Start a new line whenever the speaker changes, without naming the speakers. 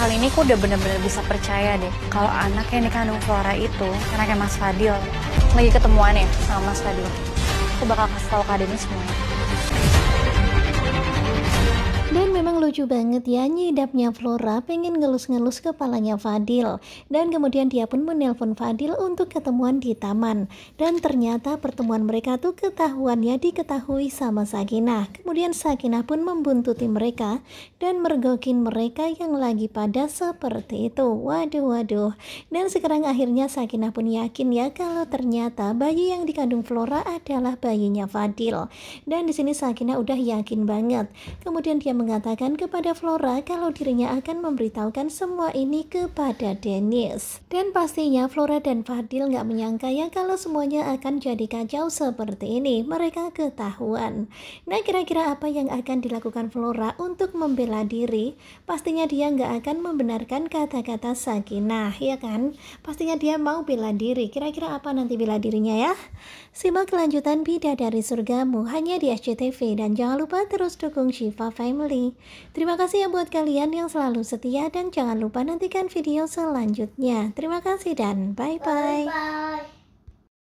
kali ini aku udah bener-bener bisa percaya deh kalau anak yang dikandung Flora itu anaknya Mas Fadil. Lagi ketemuan ya sama Mas Fadil. Aku bakal kasih tahu ke semuanya. Lucu banget ya nyidapnya Flora pengen ngelus-ngelus kepalanya Fadil. Dan kemudian dia pun menelpon Fadil untuk ketemuan di taman. Dan ternyata pertemuan mereka tuh ketahuannya diketahui sama Sakinah. Kemudian Sakinah pun membuntuti mereka dan mergokin mereka yang lagi pada seperti itu. Waduh waduh. Dan sekarang akhirnya Sakinah pun yakin ya kalau ternyata bayi yang dikandung Flora adalah bayinya Fadil. Dan di sini Sakinah udah yakin banget. Kemudian dia mengatakan kepada Flora kalau dirinya akan memberitahukan semua ini kepada Dennis. Dan pastinya Flora dan Fadil nggak menyangka ya kalau semuanya akan jadi kacau seperti ini. Mereka ketahuan. Nah kira-kira apa yang akan dilakukan Flora untuk membela diri? Pastinya dia nggak akan membenarkan kata-kata Sakinah ya kan? Pastinya dia mau bela diri. Kira-kira apa nanti bela dirinya ya? Simak kelanjutan Bidadari dari Surgamu hanya di SCTV dan jangan lupa terus dukung Shiva Family. Terima kasih ya buat kalian yang selalu setia dan jangan lupa nantikan video selanjutnya. Terima kasih dan bye-bye.